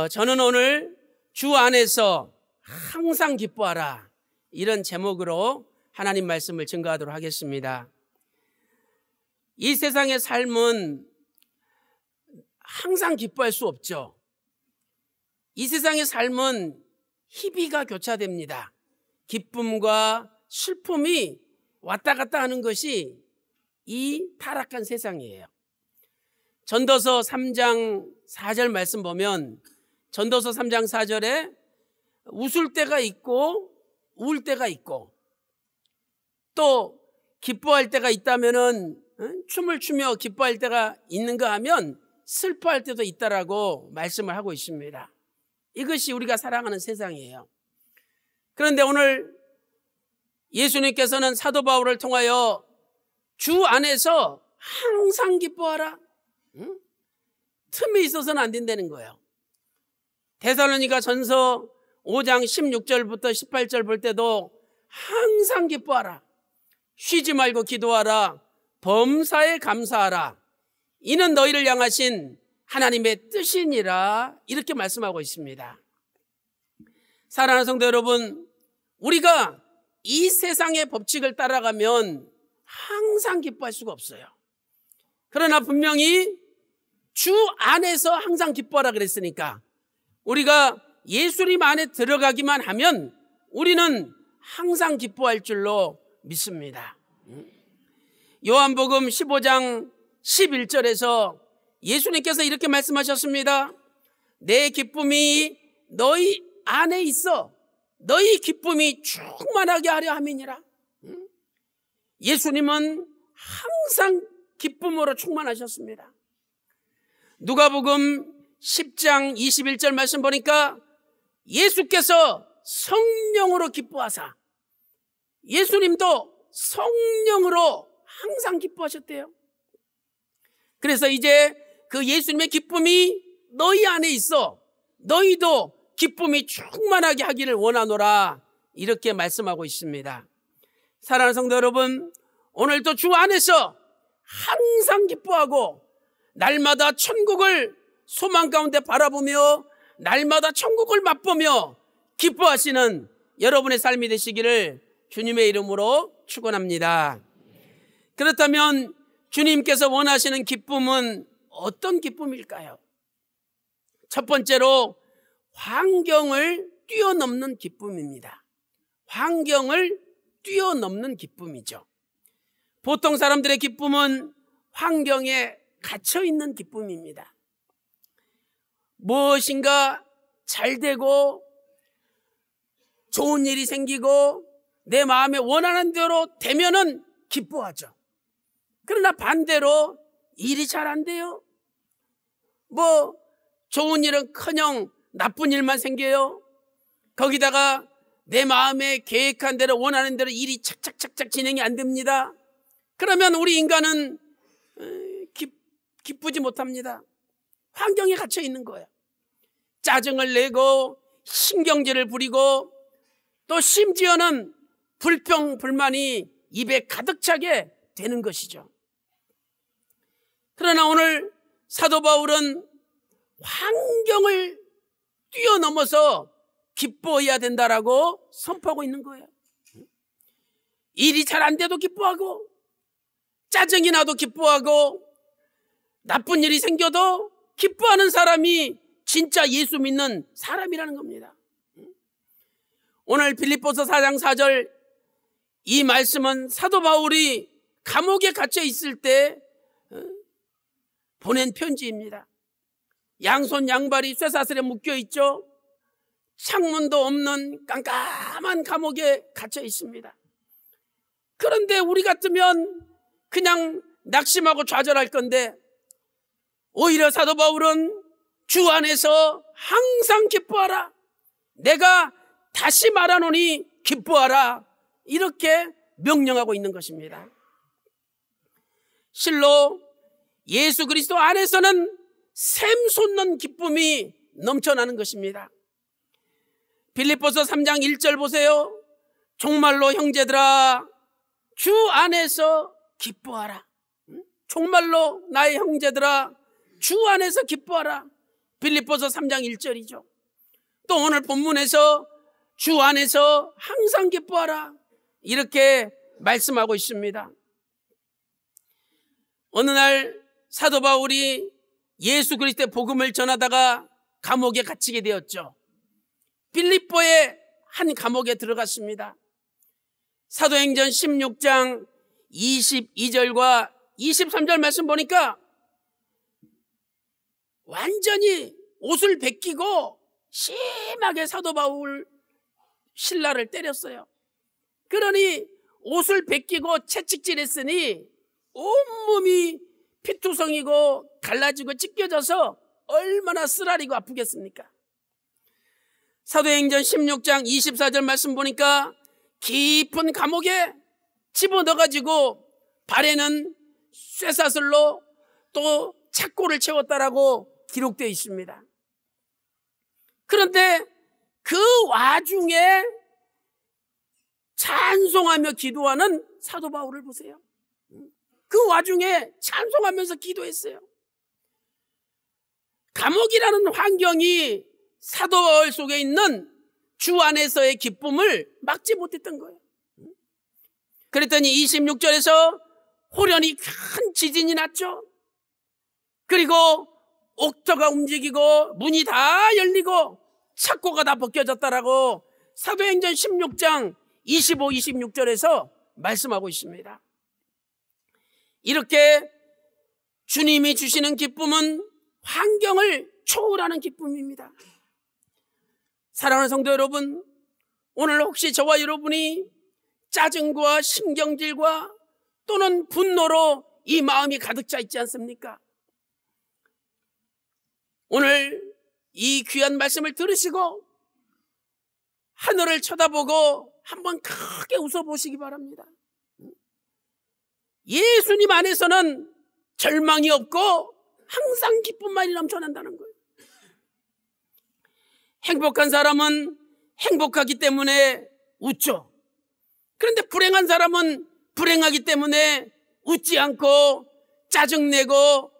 어, 저는 오늘 주 안에서 항상 기뻐하라. 이런 제목으로 하나님 말씀을 증거하도록 하겠습니다. 이 세상의 삶은 항상 기뻐할 수 없죠. 이 세상의 삶은 희비가 교차됩니다. 기쁨과 슬픔이 왔다 갔다 하는 것이 이 타락한 세상이에요. 전도서 3장 4절 말씀 보면 전도서 3장 4절에 웃을 때가 있고 울 때가 있고 또 기뻐할 때가 있다면은 춤을 추며 기뻐할 때가 있는가 하면 슬퍼할 때도 있다라고 말씀을 하고 있습니다. 이것이 우리가 사랑하는 세상이에요. 그런데 오늘 예수님께서는 사도 바울을 통하여 주 안에서 항상 기뻐하라. 응? 틈이 있어서는 안 된다는 거예요. 대살로니가 전서 5장 16절부터 18절 볼 때도 항상 기뻐하라. 쉬지 말고 기도하라. 범사에 감사하라. 이는 너희를 향하신 하나님의 뜻이니라. 이렇게 말씀하고 있습니다. 사랑하는 성도 여러분, 우리가 이 세상의 법칙을 따라가면 항상 기뻐할 수가 없어요. 그러나 분명히 주 안에서 항상 기뻐하라 그랬으니까 우리가 예수님 안에 들어가기만 하면 우리는 항상 기뻐할 줄로 믿습니다. 요한복음 15장 11절에서 예수님께서 이렇게 말씀하셨습니다. 내 기쁨이 너희 안에 있어 너희 기쁨이 충만하게 하려 함이니라. 예수님은 항상 기쁨으로 충만하셨습니다. 누가복음 10장 21절 말씀 보니까 예수께서 성령으로 기뻐하사 예수님도 성령으로 항상 기뻐하셨대요. 그래서 이제 그 예수님의 기쁨이 너희 안에 있어. 너희도 기쁨이 충만하게 하기를 원하노라. 이렇게 말씀하고 있습니다. 사랑하는 성도 여러분, 오늘도 주 안에서 항상 기뻐하고 날마다 천국을 소망 가운데 바라보며 날마다 천국을 맛보며 기뻐하시는 여러분의 삶이 되시기를 주님의 이름으로 축원합니다. 그렇다면 주님께서 원하시는 기쁨은 어떤 기쁨일까요? 첫 번째로 환경을 뛰어넘는 기쁨입니다. 환경을 뛰어넘는 기쁨이죠. 보통 사람들의 기쁨은 환경에 갇혀 있는 기쁨입니다. 무엇인가 잘 되고 좋은 일이 생기고 내 마음에 원하는 대로 되면은 기뻐하죠. 그러나 반대로 일이 잘 안 돼요. 뭐 좋은 일은 커녕 나쁜 일만 생겨요. 거기다가 내 마음에 계획한 대로 원하는 대로 일이 착착착착 진행이 안 됩니다. 그러면 우리 인간은 어, 기, 기쁘지 못합니다. 환경에 갇혀 있는 거야. 짜증을 내고 신경질을 부리고 또 심지어는 불평 불만이 입에 가득 차게 되는 것이죠. 그러나 오늘 사도 바울은 환경을 뛰어넘어서 기뻐해야 된다라고 선포하고 있는 거예요. 일이 잘 안 돼도 기뻐하고 짜증이 나도 기뻐하고 나쁜 일이 생겨도 기뻐하는 사람이 진짜 예수 믿는 사람이라는 겁니다. 오늘 빌립보서 4장 4절 이 말씀은 사도 바울이 감옥에 갇혀 있을 때 어, 보낸 편지입니다. 양손 양발이 쇠사슬에 묶여 있죠. 창문도 없는 깜깜한 감옥에 갇혀 있습니다. 그런데 우리 같으면 그냥 낙심하고 좌절할 건데 오히려 사도 바울은 주 안에서 항상 기뻐하라. 내가 다시 말하노니 기뻐하라. 이렇게 명령하고 있는 것입니다. 실로 예수 그리스도 안에서는 샘솟는 기쁨이 넘쳐나는 것입니다. 빌립보서 3장 1절 보세요. 정말로 형제들아 주 안에서 기뻐하라. 정말로 나의 형제들아 주 안에서 기뻐하라. 빌립보서 3장 1절이죠. 또 오늘 본문에서 주 안에서 항상 기뻐하라. 이렇게 말씀하고 있습니다. 어느 날 사도 바울이 예수 그리스도의 복음을 전하다가 감옥에 갇히게 되었죠. 빌립보의 한 감옥에 들어갔습니다. 사도행전 16장 22절과 23절 말씀 보니까 완전히 옷을 벗기고 심하게 사도 바울 신라를 때렸어요. 그러니 옷을 벗기고 채찍질했으니 온몸이 피투성이고 갈라지고 찢겨져서 얼마나 쓰라리고 아프겠습니까? 사도행전 16장 24절 말씀 보니까 깊은 감옥에 집어넣어가지고 발에는 쇠사슬로 또 착고를 채웠다라고 기록되어 있습니다. 그런데 그 와중에 찬송하며 기도하는 사도 바울을 보세요. 그 와중에 찬송하면서 기도했어요. 감옥이라는 환경이 사도 바 속에 있는 주 안에서의 기쁨을 막지 못했던 거예요. 그랬더니 26절에서 호련이큰 지진이 났죠. 그리고 옥터가 움직이고 문이 다 열리고 착고가 다 벗겨졌다라고 사도행전 16장 25, 26절에서 말씀하고 있습니다. 이렇게 주님이 주시는 기쁨은 환경을 초월하는 기쁨입니다. 사랑하는 성도 여러분, 오늘 혹시 저와 여러분이 짜증과 신경질과 또는 분노로 이 마음이 가득 차 있지 않습니까? 오늘 이 귀한 말씀을 들으시고 하늘을 쳐다보고 한번 크게 웃어보시기 바랍니다. 예수님 안에서는 절망이 없고 항상 기쁨만이 넘쳐난다는 거예요. 행복한 사람은 행복하기 때문에 웃죠. 그런데 불행한 사람은 불행하기 때문에 웃지 않고 짜증내고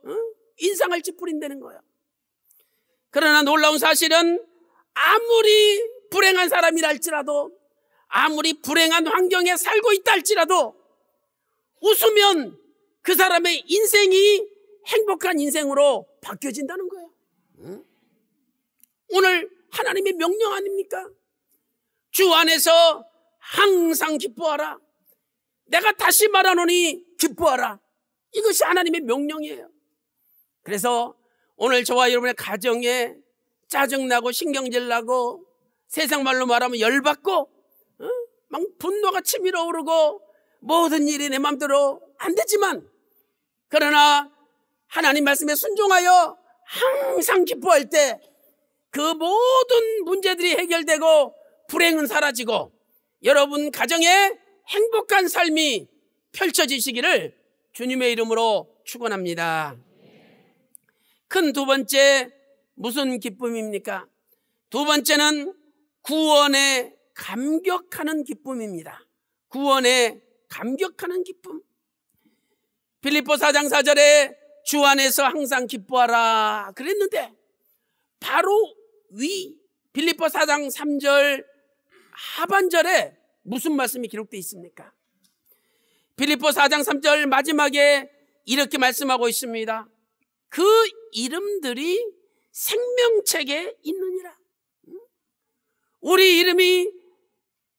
인상을 찌푸린다는 거예요. 그러나 놀라운 사실은 아무리 불행한 사람이랄지라도 아무리 불행한 환경에 살고 있다 할지라도 웃으면 그 사람의 인생이 행복한 인생으로 바뀌어진다는 거예요. 오늘 하나님의 명령 아닙니까? 주 안에서 항상 기뻐하라. 내가 다시 말하노니 기뻐하라. 이것이 하나님의 명령이에요. 그래서 오늘 저와 여러분의 가정에 짜증나고 신경질나고 세상 말로 말하면 열받고 어? 막 분노가 치밀어 오르고 모든 일이 내 맘대로 안 되지만 그러나 하나님 말씀에 순종하여 항상 기뻐할 때 그 모든 문제들이 해결되고 불행은 사라지고 여러분 가정에 행복한 삶이 펼쳐지시기를 주님의 이름으로 축원합니다. 큰두 번째 무슨 기쁨입니까? 두 번째는 구원에 감격하는 기쁨입니다. 구원에 감격하는 기쁨. 필리포 사장사절에주 안에서 항상 기뻐하라 그랬는데 바로 위필리포 사장 3절 하반절에 무슨 말씀이 기록되어 있습니까? 필리포 사장 3절 마지막에 이렇게 말씀하고 있습니다. 그 이름들이 생명책에 있느니라. 우리 이름이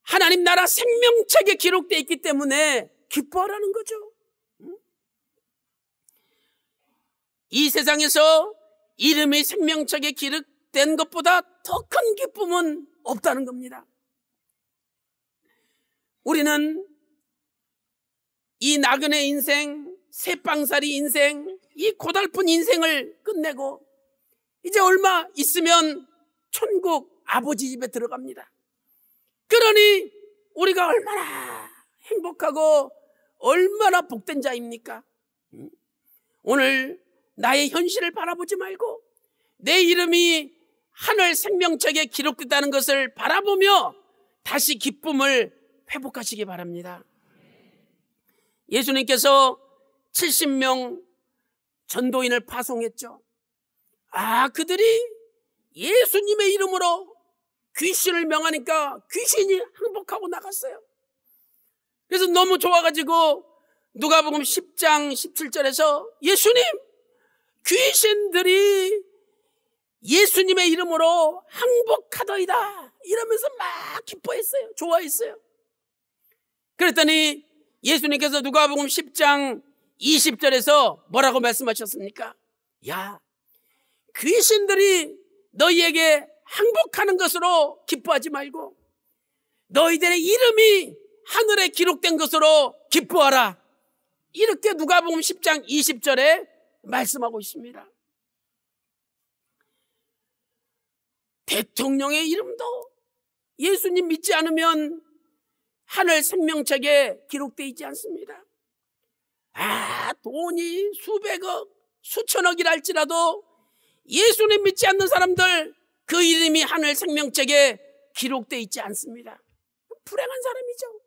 하나님 나라 생명책에 기록되어 있기 때문에 기뻐하라는 거죠. 이 세상에서 이름이 생명책에 기록된 것보다 더 큰 기쁨은 없다는 겁니다. 우리는 이 나그네 인생, 새빵살이 인생, 이 고달픈 인생을 끝내고 이제 얼마 있으면 천국 아버지 집에 들어갑니다. 그러니 우리가 얼마나 행복하고 얼마나 복된 자입니까? 음? 오늘 나의 현실을 바라보지 말고 내 이름이 하늘 생명책에 기록됐다는 것을 바라보며 다시 기쁨을 회복하시기 바랍니다. 예수님께서 70명 전도인을 파송했죠. 아, 그들이 예수님의 이름으로 귀신을 명하니까 귀신이 항복하고 나갔어요. 그래서 너무 좋아가지고 누가복음 10장 17절에서 예수님 귀신들이 예수님의 이름으로 항복하더이다 이러면서 막 기뻐했어요. 좋아했어요. 그랬더니 예수님께서 누가복음 10장 20절에서 뭐라고 말씀하셨습니까? 야, 귀신들이 너희에게 항복하는 것으로 기뻐하지 말고 너희들의 이름이 하늘에 기록된 것으로 기뻐하라. 이렇게 누가복음 10장 20절에 말씀하고 있습니다. 대통령의 이름도 예수님 믿지 않으면 하늘 생명책에 기록되어 있지 않습니다. 아, 돈이 수백억, 수천억이랄지라도 예수님 믿지 않는 사람들 그 이름이 하늘 생명책에 기록되어 있지 않습니다. 불행한 사람이죠.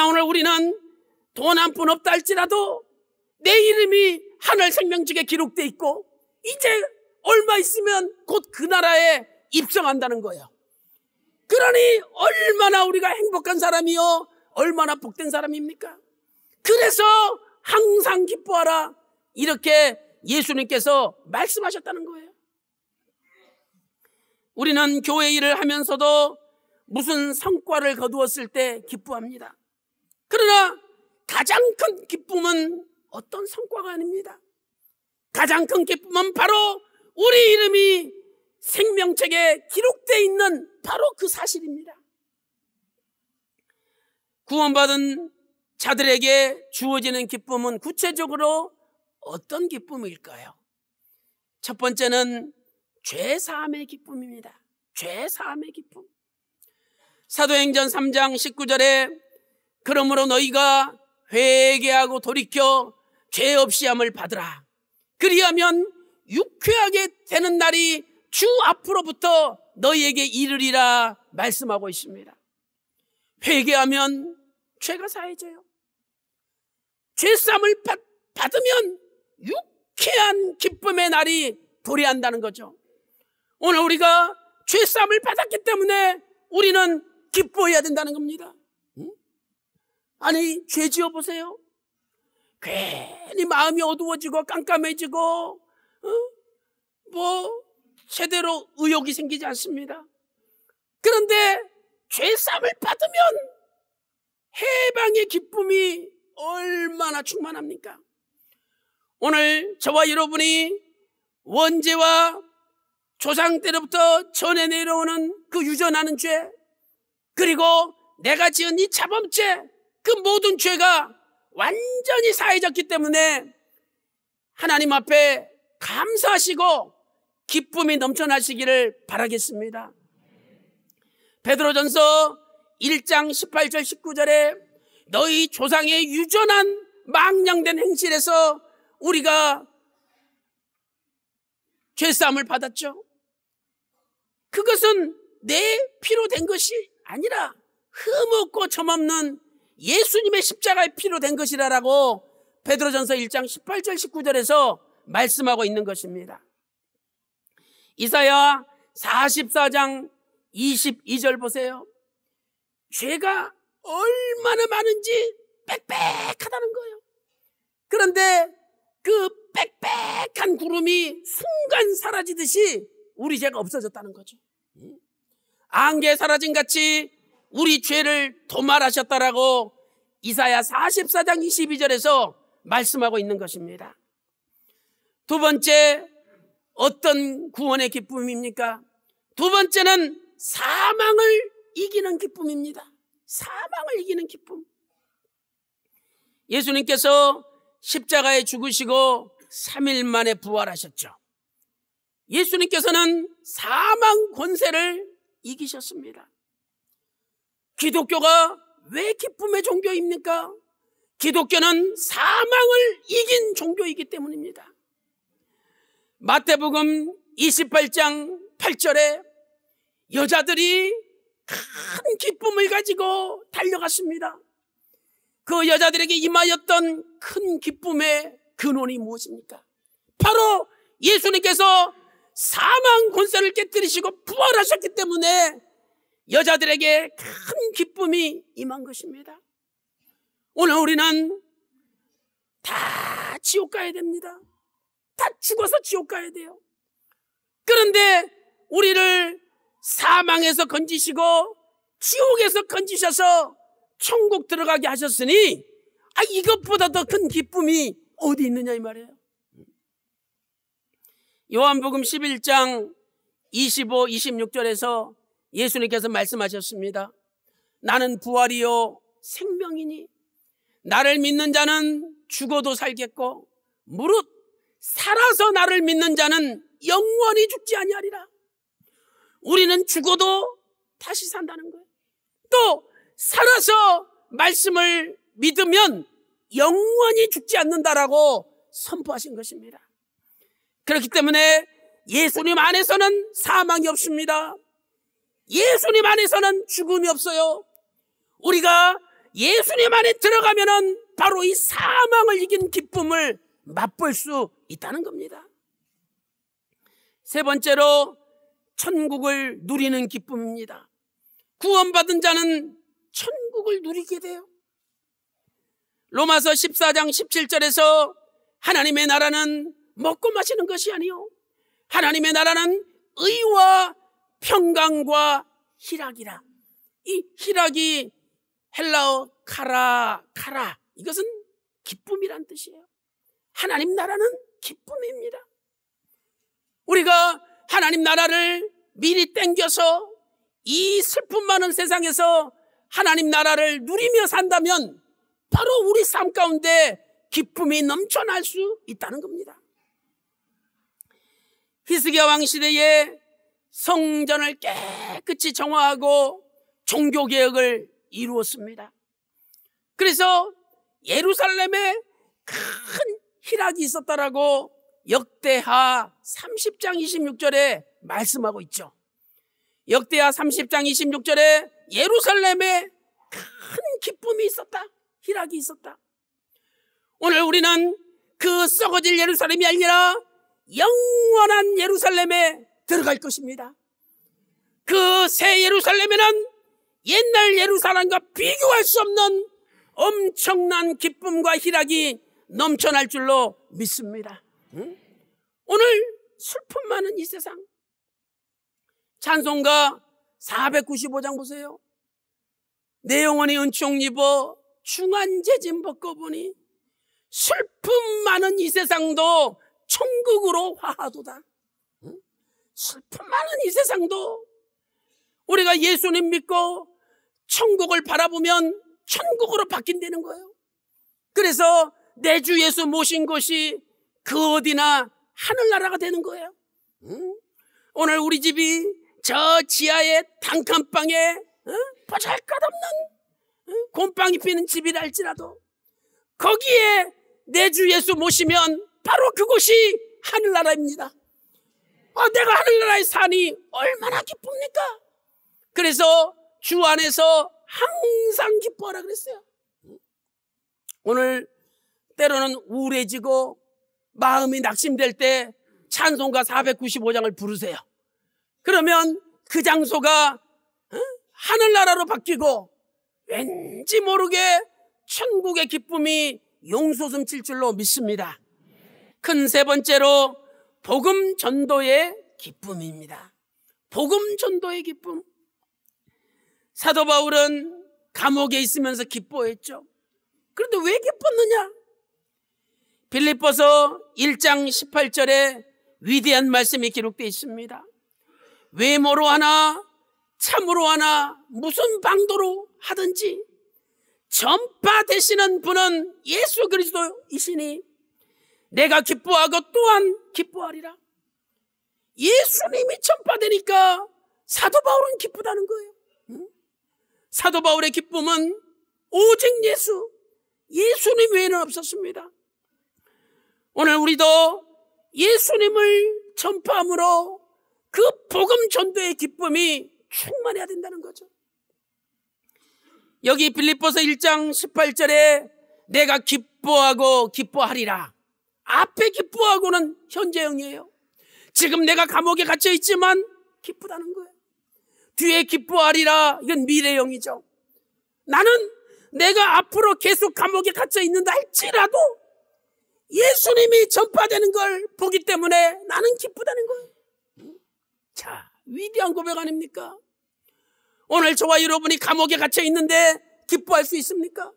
그러나 오늘 우리는 돈 한 푼 없다 할지라도 내 이름이 하늘 생명책에 기록되어 있고 이제 얼마 있으면 곧 그 나라에 입성한다는 거예요. 그러니 얼마나 우리가 행복한 사람이요, 얼마나 복된 사람입니까? 그래서 항상 기뻐하라. 이렇게 예수님께서 말씀하셨다는 거예요. 우리는 교회 일을 하면서도 무슨 성과를 거두었을 때 기뻐합니다. 그러나 가장 큰 기쁨은 어떤 성과가 아닙니다. 가장 큰 기쁨은 바로 우리 이름이 생명책에 기록되어 있는 바로 그 사실입니다. 구원받은 자들에게 주어지는 기쁨은 구체적으로 어떤 기쁨일까요? 첫 번째는 죄 사함의 기쁨입니다. 죄 사함의 기쁨. 사도행전 3장 19절에 그러므로 너희가 회개하고 돌이켜 죄 없이 함을 받으라. 그리하면 유쾌하게 되는 날이 주 앞으로부터 너희에게 이르리라 말씀하고 있습니다. 회개하면 죄가 사해져요. 죄삼을 받으면 유쾌한 기쁨의 날이 도래한다는 거죠. 오늘 우리가 죄삼을 받았기 때문에 우리는 기뻐해야 된다는 겁니다. 아니 죄 지어 보세요. 괜히 마음이 어두워지고 깜깜해지고 뭐 제대로 의욕이 생기지 않습니다. 그런데 죄삼을 받으면 해방의 기쁨이 얼마나 충만합니까? 오늘 저와 여러분이 원죄와 조상 때로부터 전해 내려오는 그 유전하는 죄, 그리고 내가 지은 이 자범죄, 그 모든 죄가 완전히 사해졌기 때문에 하나님 앞에 감사하시고 기쁨이 넘쳐나시기를 바라겠습니다. 베드로전서 1장 18절 19절에 너희 조상의 유전한 망령된 행실에서 우리가 죄싸움을 받았죠. 그것은 내 피로 된 것이 아니라 흠없고 점없는 예수님의 십자가의 피로 된 것이라라고 베드로전서 1장 18절 19절에서 말씀하고 있는 것입니다. 이사야 44장 22절 보세요. 죄가 얼마나 많은지 빽빽하다는 거예요. 그런데 그 빽빽한 구름이 순간 사라지듯이 우리 죄가 없어졌다는 거죠. 예? 안개 사라진 같이 우리 죄를 도말하셨다라고 이사야 44장 22절에서 말씀하고 있는 것입니다. 두 번째 어떤 구원의 기쁨입니까? 두 번째는 사망을 이기는 기쁨입니다. 사망을 이기는 기쁨. 예수님께서 십자가에 죽으시고 3일 만에 부활하셨죠. 예수님께서는 사망 권세를 이기셨습니다. 기독교가 왜 기쁨의 종교입니까? 기독교는 사망을 이긴 종교이기 때문입니다. 마태복음 28장 8절에 여자들이 큰 기쁨을 가지고 달려갔습니다. 그 여자들에게 임하였던 큰 기쁨의 근원이 무엇입니까? 바로 예수님께서 사망 권세를 깨뜨리시고 부활하셨기 때문에 여자들에게 큰 기쁨이 임한 것입니다. 오늘 우리는 다 지옥 가야 됩니다. 다 죽어서 지옥 가야 돼요. 그런데 우리를 사망에서 건지시고 지옥에서 건지셔서 천국 들어가게 하셨으니 아 이것보다 더 큰 기쁨이 어디 있느냐 이 말이에요. 요한복음 11장 25, 26절에서 예수님께서 말씀하셨습니다. 나는 부활이요 생명이니 나를 믿는 자는 죽어도 살겠고 무릇 살아서 나를 믿는 자는 영원히 죽지 아니하리라. 우리는 죽어도 다시 산다는 거예요. 또 살아서 말씀을 믿으면 영원히 죽지 않는다라고 선포하신 것입니다. 그렇기 때문에 예수님 안에서는 사망이 없습니다. 예수님 안에서는 죽음이 없어요. 우리가 예수님 안에 들어가면은 바로 이 사망을 이긴 기쁨을 맛볼 수 있다는 겁니다. 세 번째로 천국을 누리는 기쁨입니다. 구원받은 자는 천국을 누리게 돼요. 로마서 14장 17절에서 하나님의 나라는 먹고 마시는 것이 아니요. 하나님의 나라는 의와 평강과 희락이라. 이 희락이 헬라어 카라 카라 이것은 기쁨이란 뜻이에요. 하나님 나라는 기쁨입니다. 우리가 하나님 나라를 미리 땡겨서 이 슬픔 많은 세상에서 하나님 나라를 누리며 산다면 바로 우리 삶 가운데 기쁨이 넘쳐날 수 있다는 겁니다. 히스기야 왕 시대에 성전을 깨끗이 정화하고 종교 개혁을 이루었습니다. 그래서 예루살렘에 큰 희락이 있었다라고 역대하 30장 26절에 말씀하고 있죠. 역대하 30장 26절에 예루살렘에 큰 기쁨이 있었다. 희락이 있었다. 오늘 우리는 그 썩어질 예루살렘이 아니라 영원한 예루살렘에 들어갈 것입니다. 그 새 예루살렘에는 옛날 예루살렘과 비교할 수 없는 엄청난 기쁨과 희락이 넘쳐날 줄로 믿습니다. 응? 오늘 슬픔 많은 이 세상. 찬송가 495장 보세요. 내 영혼이 은총 입어 중한재진 벗고보니 슬픔 많은 이 세상도 천국으로 화하도다. 응? 슬픔 많은 이 세상도 우리가 예수님 믿고 천국을 바라보면 천국으로 바뀐다는 거예요. 그래서 내주 예수 모신 것이 그 어디나 하늘나라가 되는 거예요. 응? 오늘 우리 집이 저 지하의 단칸방에 어? 보잘것없는 어? 곰팡이 피는 집이랄지라도 거기에 내 주 예수 모시면 바로 그곳이 하늘나라입니다. 어, 내가 하늘나라에 사니 얼마나 기쁩니까? 그래서 주 안에서 항상 기뻐하라 그랬어요. 오늘 때로는 우울해지고 마음이 낙심될 때 찬송가 495장을 부르세요. 그러면 그 장소가 어? 하늘나라로 바뀌고 왠지 모르게 천국의 기쁨이 용솟음 칠 줄로 믿습니다. 큰 세 번째로 복음 전도의 기쁨입니다. 복음 전도의 기쁨. 사도 바울은 감옥에 있으면서 기뻐했죠. 그런데 왜 기뻤느냐? 빌립보서 1장 18절에 위대한 말씀이 기록되어 있습니다. 외모로 하나 참으로 하나 무슨 방도로 하든지 전파 되시는 분은 예수 그리스도이시니 내가 기뻐하고 또한 기뻐하리라. 예수님이 전파되니까 사도 바울은 기쁘다는 거예요. 사도 바울의 기쁨은 오직 예수, 예수님 외에는 없었습니다. 오늘 우리도 예수님을 전파함으로 그 복음 전도의 기쁨이 충만해야 된다는 거죠. 여기 빌립보서 1장 18절에 내가 기뻐하고 기뻐하리라. 앞에 기뻐하고는 현재형이에요. 지금 내가 감옥에 갇혀 있지만 기쁘다는 거예요. 뒤에 기뻐하리라. 이건 미래형이죠. 나는 내가 앞으로 계속 감옥에 갇혀 있는다 할지라도 예수님이 전파되는 걸 보기 때문에 나는 기쁘다는 거예요. 자, 위대한 고백 아닙니까? 오늘 저와 여러분이 감옥에 갇혀 있는데 기뻐할 수 있습니까?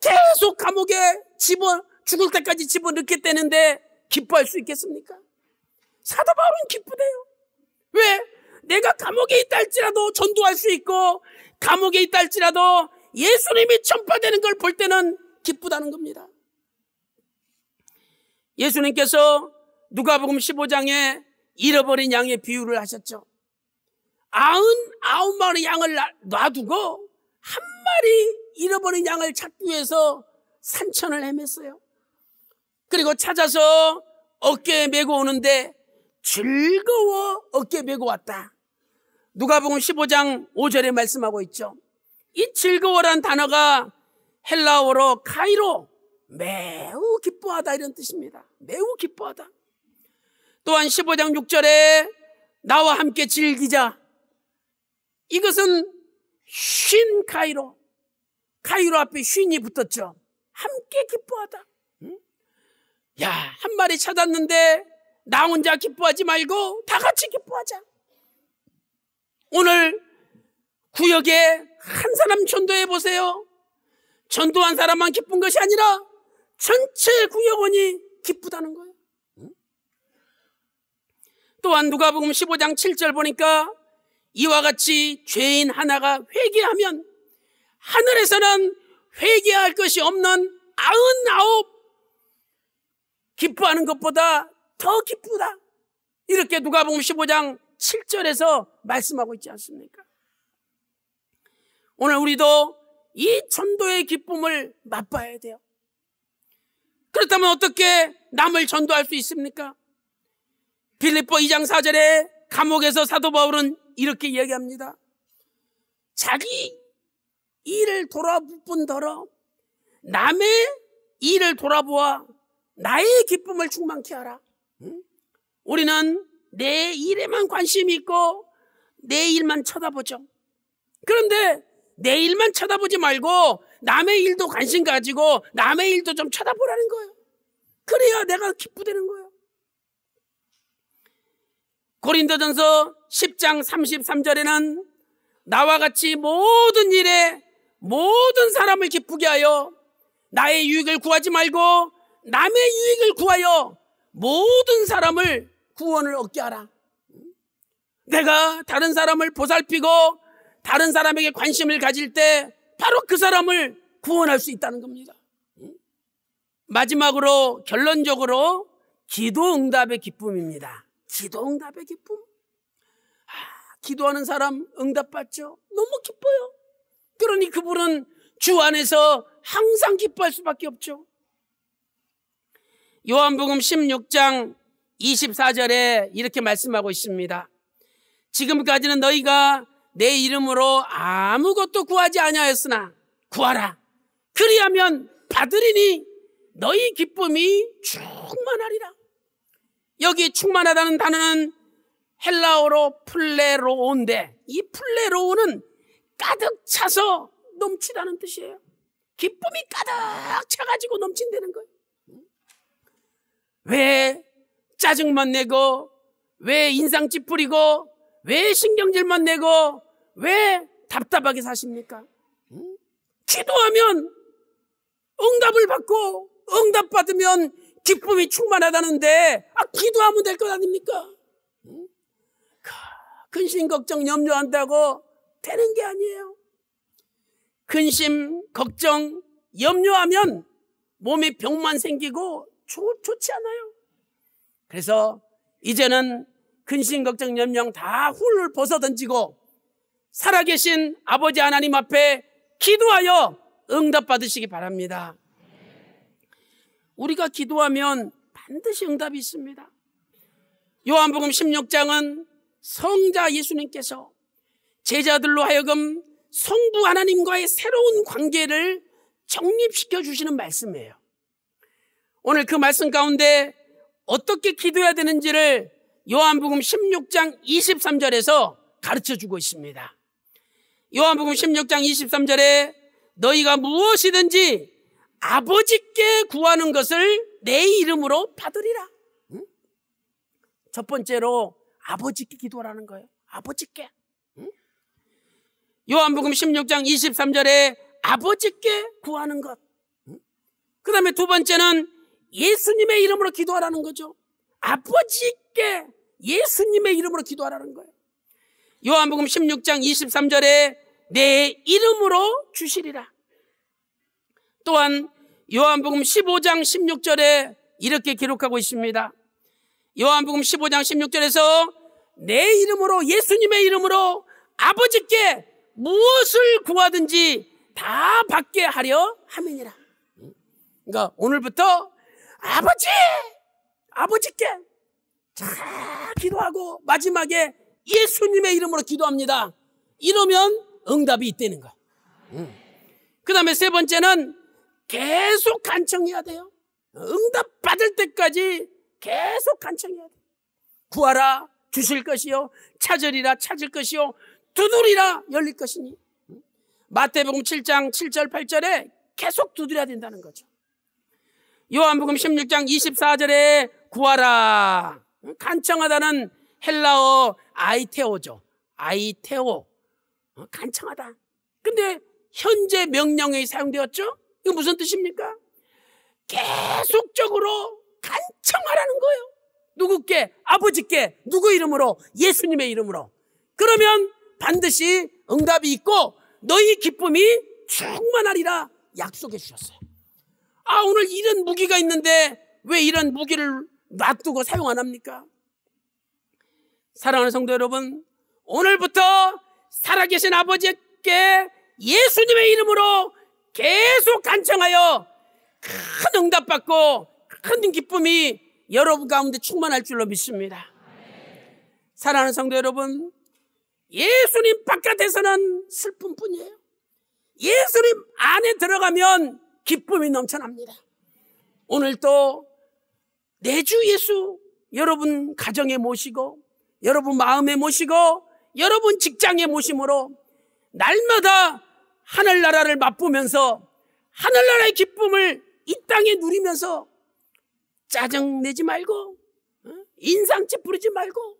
계속 감옥에 집어 죽을 때까지 집어넣게 되는데 기뻐할 수 있겠습니까? 사도 바울은 기쁘대요. 왜? 내가 감옥에 있다 할지라도 전도할 수 있고 감옥에 있다 할지라도 예수님이 전파되는 걸 볼 때는 기쁘다는 겁니다. 예수님께서 누가복음 15장에 잃어버린 양의 비유를 하셨죠. 아흔 아홉 마리 양을 놔두고 한 마리 잃어버린 양을 찾기 위해서 산천을 헤맸어요. 그리고 찾아서 어깨에 메고 오는데 즐거워 어깨에 메고 왔다. 누가복음 15장 5절에 말씀하고 있죠. 이 즐거워란 단어가 헬라어로 카이로 매우 기뻐하다 이런 뜻입니다. 매우 기뻐하다. 또한 15장 6절에 나와 함께 즐기자. 이것은 쉰 카이로. 카이로 앞에 쉰이 붙었죠. 함께 기뻐하다. 야, 한 마리 찾았는데 나 혼자 기뻐하지 말고 다 같이 기뻐하자. 오늘 구역에 한 사람 전도해 보세요. 전도한 사람만 기쁜 것이 아니라 전체 구역원이 기쁘다는 거예요. 또한 누가복음 15장 7절 보니까 이와 같이 죄인 하나가 회개하면 하늘에서는 회개할 것이 없는 아흔아홉 기뻐하는 것보다 더 기쁘다. 이렇게 누가복음 15장 7절에서 말씀하고 있지 않습니까? 오늘 우리도 이 전도의 기쁨을 맛봐야 돼요. 그렇다면 어떻게 남을 전도할 수 있습니까? 빌리보 2장 4절에 감옥에서 사도 바울은 이렇게 얘기합니다. 자기 일을 돌아볼 뿐더러 남의 일을 돌아보아 나의 기쁨을 충만케 하라. 우리는 내 일에만 관심이 있고 내 일만 쳐다보죠. 그런데 내 일만 쳐다보지 말고 남의 일도 관심 가지고 남의 일도 좀 쳐다보라는 거예요. 그래야 내가 기쁘되는 거예요. 고린도전서 10장 33절에는 나와 같이 모든 일에 모든 사람을 기쁘게 하여 나의 유익을 구하지 말고 남의 유익을 구하여 모든 사람을 구원을 얻게 하라. 내가 다른 사람을 보살피고 다른 사람에게 관심을 가질 때 바로 그 사람을 구원할 수 있다는 겁니다. 마지막으로 결론적으로 기도 응답의 기쁨입니다. 기도 응답의 기쁨. 아, 기도하는 사람 응답받죠? 너무 기뻐요. 그러니 그분은 주 안에서 항상 기뻐할 수밖에 없죠. 요한복음 16장 24절에 이렇게 말씀하고 있습니다. 지금까지는 너희가 내 이름으로 아무것도 구하지 아니하였으나 구하라. 그리하면 받으리니 너희 기쁨이 충만하리라. 여기 충만하다는 단어는 헬라어로 플레로온데 이 플레로우는 가득 차서 넘치다는 뜻이에요. 기쁨이 가득 차가지고 넘친다는 거예요. 왜 짜증만 내고 왜 인상 찌푸리고 왜 신경질만 내고 왜 답답하게 사십니까? 기도하면 응답을 받고 응답 받으면 기쁨이 충만하다는데 아 기도하면 될 것 아닙니까? 근심 걱정 염려한다고 되는 게 아니에요. 근심 걱정 염려하면 몸에 병만 생기고 좋, 좋지 않아요. 그래서 이제는 근심 걱정 염려 다 훌훌 벗어던지고 살아계신 아버지 하나님 앞에 기도하여 응답받으시기 바랍니다. 우리가 기도하면 반드시 응답이 있습니다. 요한복음 16장은 성자 예수님께서 제자들로 하여금 성부 하나님과의 새로운 관계를 정립시켜 주시는 말씀이에요. 오늘 그 말씀 가운데 어떻게 기도해야 되는지를 요한복음 16장 23절에서 가르쳐 주고 있습니다. 요한복음 16장 23절에 너희가 무엇이든지 아버지께 구하는 것을 내 이름으로 받으리라. 응? 첫 번째로 아버지께 기도하라는 거예요. 아버지께. 응? 요한복음 16장 23절에 아버지께 구하는 것. 응? 그 다음에 두 번째는 예수님의 이름으로 기도하라는 거죠. 아버지께 예수님의 이름으로 기도하라는 거예요. 요한복음 16장 23절에 내 이름으로 주시리라. 또한 요한복음 15장 16절에 이렇게 기록하고 있습니다. 요한복음 15장 16절에서 내 이름으로 예수님의 이름으로 아버지께 무엇을 구하든지 다 받게 하려 함이니라. 그러니까 오늘부터 아버지 아버지께 잘 기도하고 마지막에 예수님의 이름으로 기도합니다. 이러면 응답이 있다는 거야. 그 다음에 세 번째는 계속 간청해야 돼요. 응답 받을 때까지 계속 간청해야 돼. 구하라 주실 것이요 찾으리라 찾을 것이요 두드리라 열릴 것이니. 마태복음 7장 7절 8절에 계속 두드려야 된다는 거죠. 요한복음 16장 24절에 구하라 간청하다는 헬라어 아이테오죠. 아이테오. 어, 간청하다. 근데 현재 명령에 사용되었죠? 이거 무슨 뜻입니까? 계속적으로 간청하라는 거예요. 누구께? 아버지께. 누구 이름으로? 예수님의 이름으로. 그러면 반드시 응답이 있고 너희 기쁨이 충만하리라 약속해 주셨어요. 아, 오늘 이런 무기가 있는데 왜 이런 무기를 놔두고 사용 안 합니까? 사랑하는 성도 여러분, 오늘부터 살아계신 아버지께 예수님의 이름으로 계속 간청하여 큰 응답받고 큰 기쁨이 여러분 가운데 충만할 줄로 믿습니다. 사랑하는 성도 여러분, 예수님 바깥에서는 슬픔 뿐이에요. 예수님 안에 들어가면 기쁨이 넘쳐납니다. 오늘도 내주 예수 여러분 가정에 모시고 여러분 마음에 모시고 여러분 직장에 모심으로 날마다 하늘나라를 맛보면서 하늘나라의 기쁨을 이 땅에 누리면서 짜증내지 말고 어? 인상 찌푸리지 말고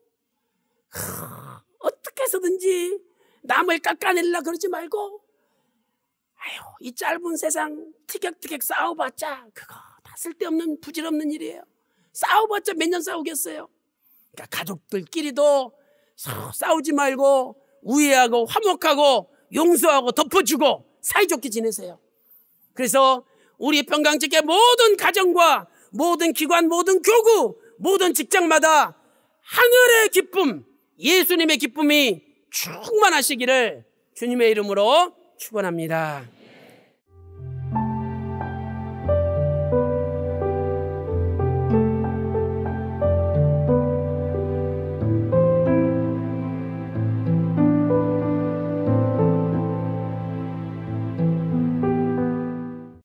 어떻게 해서든지 남을 깎아내려 그러지 말고 아유 이 짧은 세상 티격태격 싸워봤자 그거 다 쓸데없는 부질없는 일이에요 싸워봤자 몇 년 싸우겠어요 그러니까 가족들끼리도 싸우지 말고 우애하고 화목하고 용서하고 덮어주고 사이좋게 지내세요. 그래서 우리 평강집회 모든 가정과 모든 기관, 모든 교구, 모든 직장마다 하늘의 기쁨, 예수님의 기쁨이 충만하시기를 주님의 이름으로 축원합니다.